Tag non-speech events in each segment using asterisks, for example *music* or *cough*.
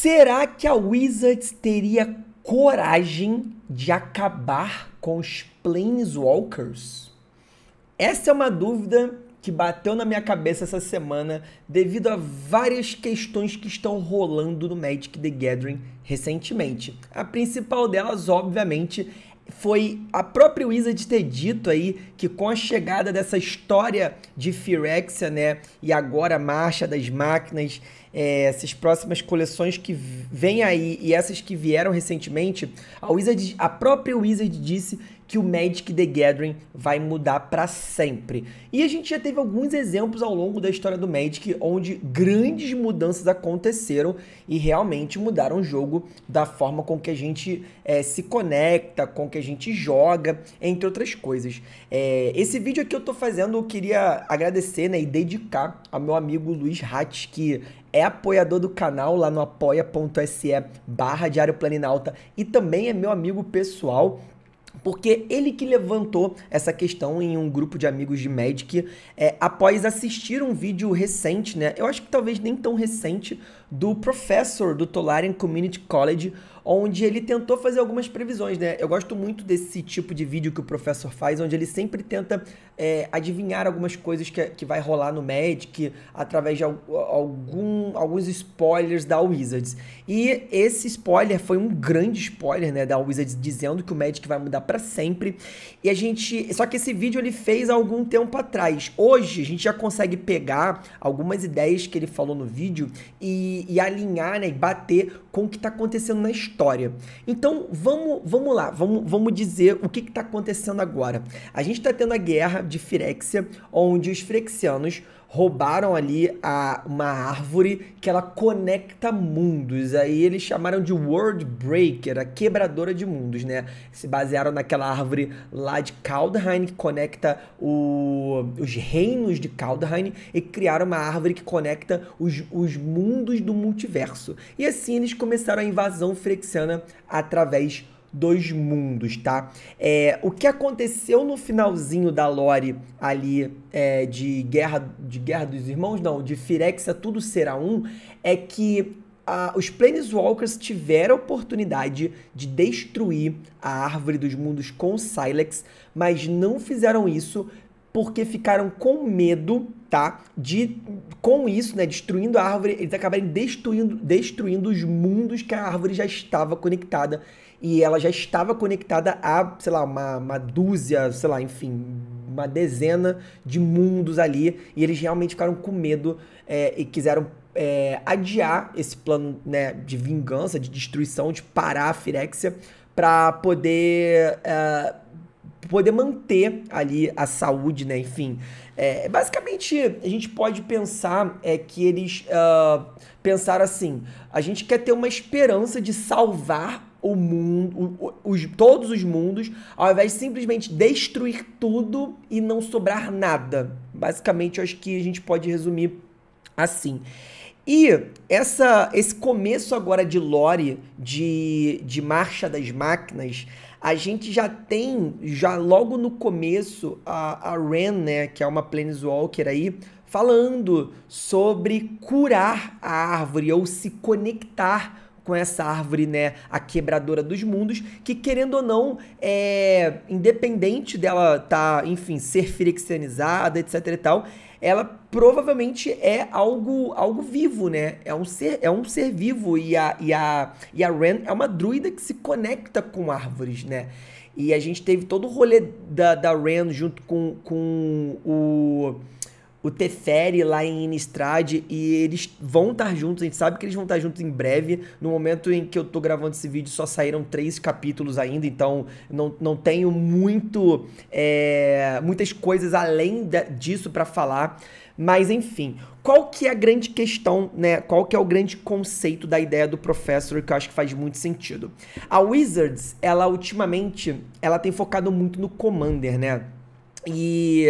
Será que a Wizards teria coragem de acabar com os Planeswalkers? Essa é uma dúvida que bateu na minha cabeça essa semana devido a várias questões que estão rolando no Magic the Gathering recentemente. A principal delas, obviamente, foi a própria Wizard ter dito aí que com a chegada dessa história de Firexia né, e agora a marcha das máquinas, é, essas próximas coleções que vêm aí e essas que vieram recentemente, a Wizard, a própria Wizard disse que o Magic the Gathering vai mudar para sempre. E a gente já teve alguns exemplos ao longo da história do Magic onde grandes mudanças aconteceram e realmente mudaram o jogo da forma com que a gente é, se conecta, com que a gente joga, entre outras coisas. É, esse vídeo aqui eu estou fazendo, eu queria agradecer né, e dedicar ao meu amigo Luiz Hatz, que é apoiador do canal lá no apoia.se barra Diário Planinalta e também é meu amigo pessoal porque ele que levantou essa questão em um grupo de amigos de Magic é, após assistir um vídeo recente, né? Eu acho que talvez nem tão recente, do professor do Tolarian Community College, onde ele tentou fazer algumas previsões, né? Eu gosto muito desse tipo de vídeo que o professor faz, onde ele sempre tenta é, adivinhar algumas coisas que, que vai rolar no Magic através de algum, alguns spoilers da Wizards. E esse spoiler foi um grande spoiler, né, da Wizards dizendo que o Magic vai mudar para sempre. E a gente, só que esse vídeo ele fez há algum tempo atrás. Hoje a gente já consegue pegar algumas ideias que ele falou no vídeo e e, alinhar, né, e bater com o que está acontecendo na história. Então vamos, vamos lá, vamos, vamos dizer o que está acontecendo agora. A gente está tendo a guerra de Firexia, onde os Firexianos roubaram ali a, uma árvore que ela conecta mundos. Aí eles chamaram de World Breaker, a quebradora de mundos, né? Se basearam naquela árvore lá de Kaldheim que conecta o, os reinos de Kaldheim e criaram uma árvore que conecta os, os mundos do multiverso. E assim eles começaram a invasão frexiana através dois mundos, tá? É, o que aconteceu no finalzinho da Lore ali é, de Guerra de Guerra dos Irmãos, não, de Firexia Tudo Será Um, é que a, os Planeswalkers tiveram a oportunidade de destruir a Árvore dos Mundos com o Silex, mas não fizeram isso porque ficaram com medo tá? De com isso, né, destruindo a árvore, eles acabarem destruindo, destruindo os mundos que a árvore já estava conectada e ela já estava conectada a, sei lá, uma, uma dúzia, sei lá, enfim, uma dezena de mundos ali e eles realmente ficaram com medo é, e quiseram é, adiar esse plano né, de vingança, de destruição, de parar a Firexia para poder é, poder manter ali a saúde, né? Enfim, é, basicamente, a gente pode pensar é, que eles uh, pensaram assim: a gente quer ter uma esperança de salvar o mundo, os, todos os mundos, ao invés de simplesmente destruir tudo e não sobrar nada. Basicamente, eu acho que a gente pode resumir assim. E essa, esse começo agora de lore, de, de marcha das máquinas, a gente já tem, já logo no começo, a, a Ren, né, que é uma Planeswalker aí, falando sobre curar a árvore ou se conectar com essa árvore, né, a quebradora dos mundos, que querendo ou não, é independente dela tá, enfim, ser firexianizada, etc e tal, ela provavelmente é algo, algo vivo, né? É um ser, é um ser vivo e a, e, a, e a Ren é uma druida que se conecta com árvores, né? E a gente teve todo o rolê da, da Ren junto com, com o o Teferi lá em Inistrad e eles vão estar juntos, a gente sabe que eles vão estar juntos em breve. No momento em que eu tô gravando esse vídeo, só saíram três capítulos ainda, então não, não tenho muito é, muitas coisas além da, disso para falar. Mas enfim, qual que é a grande questão, né? Qual que é o grande conceito da ideia do Professor que eu acho que faz muito sentido? A Wizards, ela ultimamente, ela tem focado muito no Commander, né? E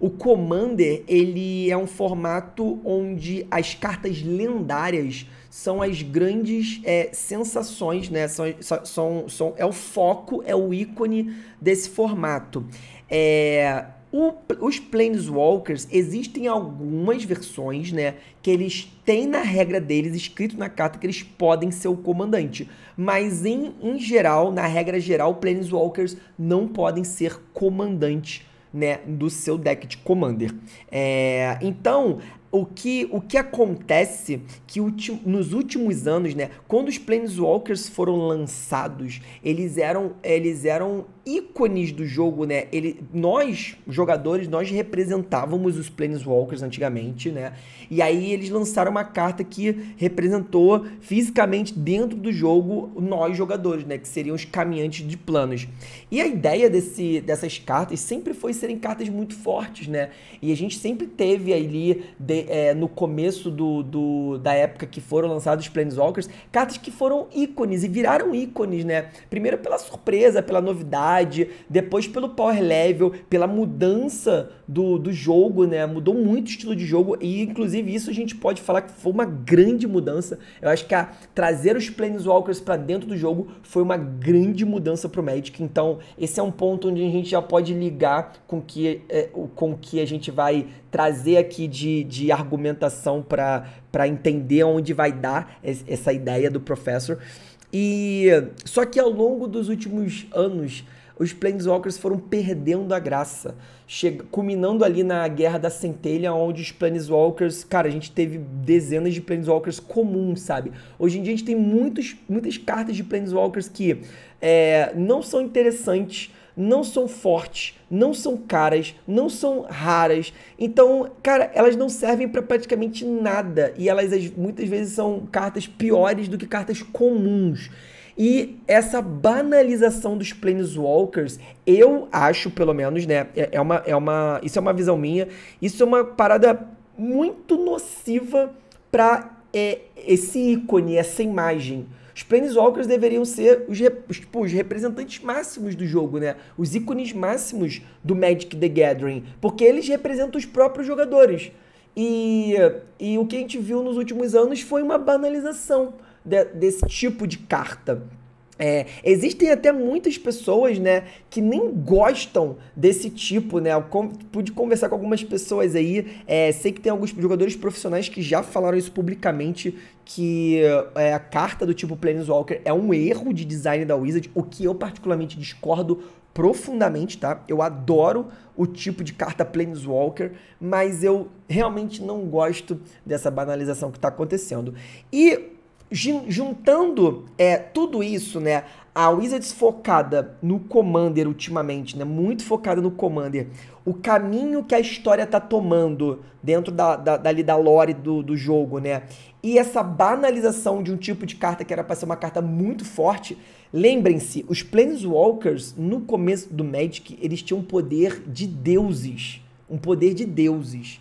o Commander, ele é um formato onde as cartas lendárias são as grandes é, sensações, né? São, são, são, é o foco, é o ícone desse formato. É, o, os Planeswalkers, existem algumas versões, né? Que eles têm na regra deles, escrito na carta, que eles podem ser o comandante. Mas, em, em geral, na regra geral, Planeswalkers não podem ser comandantes né, do seu deck de Commander. É, então, o que, o que acontece que nos últimos anos, né, quando os Planeswalkers foram lançados, eles eram eles eram ícones do jogo, né? Ele, nós, jogadores, nós representávamos os Planeswalkers antigamente, né? E aí eles lançaram uma carta que representou fisicamente dentro do jogo nós jogadores, né, que seriam os caminhantes de planos. E a ideia desse, dessas cartas sempre foi serem cartas muito fortes, né? E a gente sempre teve ali de, é, no começo do, do, da época que foram lançados os Planeswalkers, cartas que foram ícones e viraram ícones, né? Primeiro pela surpresa, pela novidade, depois pelo power level, pela mudança do, do jogo, né? Mudou muito o estilo de jogo e, inclusive, isso a gente pode falar que foi uma grande mudança. Eu acho que a, trazer os Planeswalkers para dentro do jogo foi uma grande mudança pro Magic. Então, esse é um ponto onde a gente já pode ligar com que, é, com que a gente vai trazer aqui de, de argumentação para entender onde vai dar essa ideia do professor. E só que ao longo dos últimos anos, os Planeswalkers foram perdendo a graça, chega, culminando ali na Guerra da Centelha, onde os Planeswalkers, cara, a gente teve dezenas de Planeswalkers comuns, sabe? Hoje em dia a gente tem muitos, muitas cartas de Planeswalkers que é, não são interessantes, não são fortes, não são caras, não são raras. Então, cara, elas não servem para praticamente nada e elas muitas vezes são cartas piores do que cartas comuns. E essa banalização dos Planeswalkers, eu acho, pelo menos, né? É, é uma, é uma, isso é uma visão minha. Isso é uma parada muito nociva para é, esse ícone, essa imagem os Planeswalkers deveriam ser os, tipo, os representantes máximos do jogo, né? Os ícones máximos do Magic the Gathering, porque eles representam os próprios jogadores. E, e o que a gente viu nos últimos anos foi uma banalização de, desse tipo de carta. É, existem até muitas pessoas, né, que nem gostam desse tipo, né? Eu pude conversar com algumas pessoas aí, é, sei que tem alguns jogadores profissionais que já falaram isso publicamente, que é, a carta do tipo Planeswalker é um erro de design da Wizard, o que eu particularmente discordo profundamente, tá? Eu adoro o tipo de carta Planeswalker, mas eu realmente não gosto dessa banalização que está acontecendo. E juntando é, tudo isso, né? A Wizards focada no Commander ultimamente, né? Muito focada no Commander. O caminho que a história tá tomando dentro da, da, dali da lore do, do jogo, né? E essa banalização de um tipo de carta que era para ser uma carta muito forte. Lembrem-se, os Planeswalkers, no começo do Magic, eles tinham um poder de deuses. Um poder de deuses.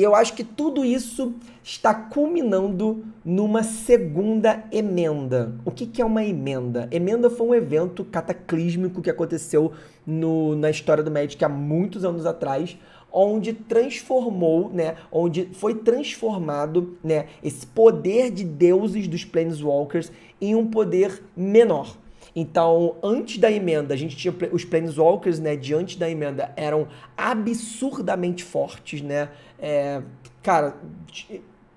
E eu acho que tudo isso está culminando numa segunda emenda. O que, que é uma emenda? Emenda foi um evento cataclísmico que aconteceu no, na história do Magic há muitos anos atrás, onde transformou, né, onde foi transformado, né, esse poder de deuses dos Planeswalkers em um poder menor. Então, antes da emenda, a gente tinha os Planeswalkers, né? Diante da emenda, eram absurdamente fortes, né? É, cara,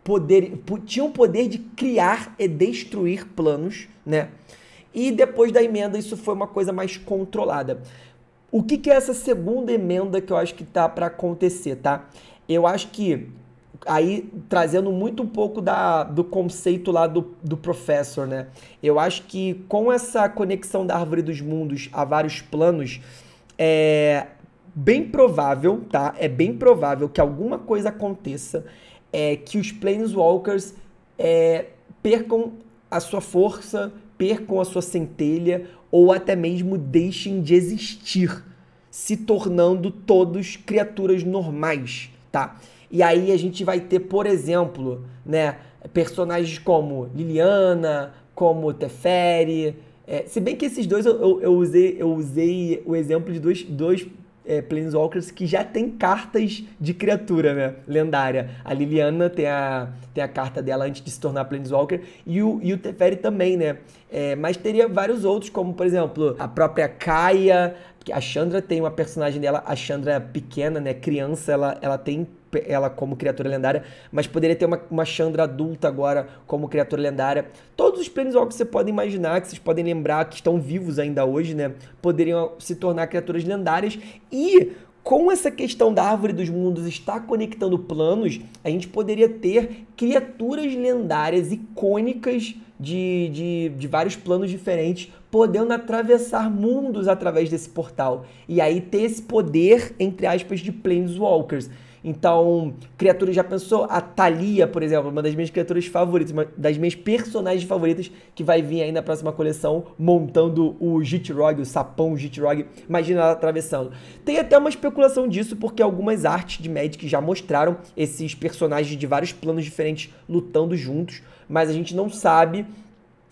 poder, tinham poder de criar e destruir planos, né? E depois da emenda, isso foi uma coisa mais controlada. O que, que é essa segunda emenda que eu acho que tá para acontecer, tá? Eu acho que aí trazendo muito um pouco da, do conceito lá do, do professor, né? Eu acho que com essa conexão da árvore dos mundos a vários planos, é bem provável, tá? É bem provável que alguma coisa aconteça é, que os Planeswalkers é, percam a sua força, percam a sua centelha ou até mesmo deixem de existir, se tornando todos criaturas normais, tá? E aí a gente vai ter, por exemplo, né, personagens como Liliana, como Teferi. É, se bem que esses dois eu, eu, eu, usei, eu usei o exemplo de dois, dois é, Planeswalkers que já tem cartas de criatura, né? Lendária. A Liliana tem a, tem a carta dela antes de se tornar Planeswalker e o, e o Teferi também, né? É, mas teria vários outros, como por exemplo a própria Kaia. A Chandra tem uma personagem dela, a Chandra é pequena, né? Criança, ela, ela tem ela como criatura lendária, mas poderia ter uma, uma Chandra adulta agora como criatura lendária. Todos os Planeswalkers que você pode imaginar, que vocês podem lembrar que estão vivos ainda hoje, né? Poderiam se tornar criaturas lendárias e com essa questão da árvore dos mundos estar conectando planos, a gente poderia ter criaturas lendárias icônicas de, de, de, vários planos diferentes, podendo atravessar mundos através desse portal. E aí ter esse poder, entre aspas, de Planeswalkers. Então, criatura já pensou? A Thalia, por exemplo, uma das minhas criaturas favoritas, uma das minhas personagens favoritas, que vai vir aí na próxima coleção, montando o Jitrog, o sapão Jitrog. Imagina ela atravessando. Tem até uma especulação disso, porque algumas artes de Magic já mostraram esses personagens de vários planos diferentes lutando juntos, mas a gente não sabe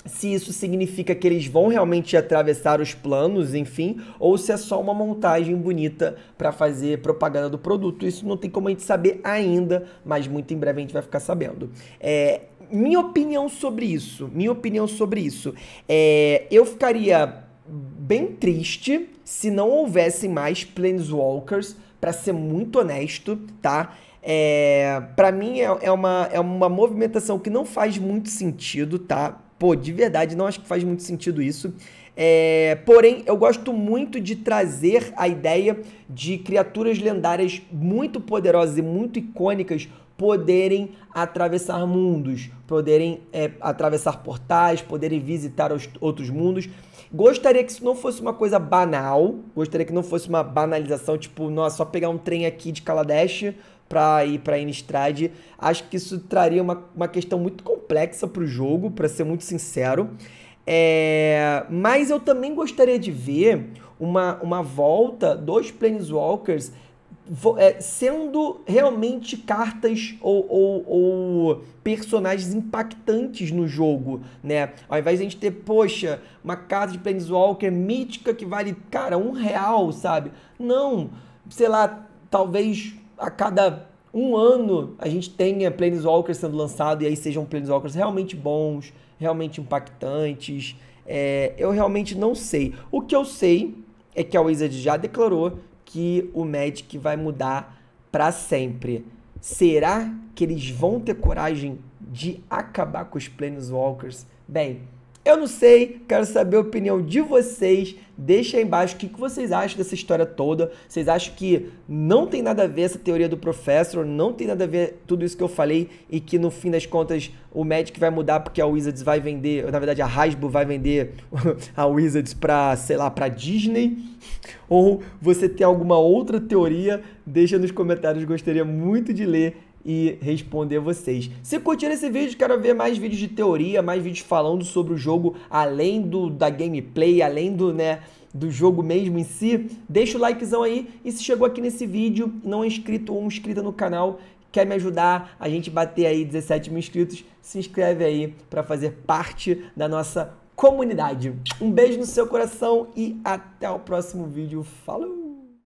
se isso significa que eles vão realmente atravessar os planos, enfim, ou se é só uma montagem bonita para fazer propaganda do produto. Isso não tem como a gente saber ainda, mas muito em breve a gente vai ficar sabendo. É, minha opinião sobre isso, minha opinião sobre isso, é, eu ficaria bem triste se não houvesse mais Planeswalkers, para ser muito honesto, tá? É, para mim é, é, uma, é uma movimentação que não faz muito sentido, tá? Pô, de verdade, não acho que faz muito sentido isso. É, porém, eu gosto muito de trazer a ideia de criaturas lendárias muito poderosas e muito icônicas poderem atravessar mundos, poderem é, atravessar portais, poderem visitar os, outros mundos. Gostaria que isso não fosse uma coisa banal, gostaria que não fosse uma banalização, tipo, nossa, só pegar um trem aqui de Kaladesh para ir para Innistrad. Acho que isso traria uma, uma questão muito complexa para o jogo, para ser muito sincero. É, mas eu também gostaria de ver uma, uma volta dos Planeswalkers é, sendo realmente cartas ou, ou, ou, personagens impactantes no jogo, né? Ao invés de a gente ter, poxa, uma carta de Planeswalker mítica que vale, cara, um real, sabe? Não, sei lá, talvez a cada um ano a gente tenha né, Planeswalkers sendo lançado e aí sejam Planeswalkers realmente bons, realmente impactantes. É, eu realmente não sei. O que eu sei é que a Wizard já declarou que o Magic vai mudar para sempre. Será que eles vão ter coragem de acabar com os Planeswalkers? Bem, eu não sei, quero saber a opinião de vocês. Deixa aí embaixo o que vocês acham dessa história toda. Vocês acham que não tem nada a ver essa teoria do professor, não tem nada a ver tudo isso que eu falei e que no fim das contas o Magic vai mudar porque a Wizards vai vender, na verdade a Hasbro vai vender *laughs* a Wizards para, sei lá, para Disney? Ou você tem alguma outra teoria? Deixa nos comentários, gostaria muito de ler e responder vocês. Se curtiram esse vídeo, quero ver mais vídeos de teoria, mais vídeos falando sobre o jogo, além do da gameplay, além do, né, do jogo mesmo em si, deixa o likezão aí e se chegou aqui nesse vídeo, não é inscrito ou inscrita no canal, quer me ajudar a gente bater aí 17 mil inscritos, se inscreve aí para fazer parte da nossa comunidade. Um beijo no seu coração e até o próximo vídeo. Falou!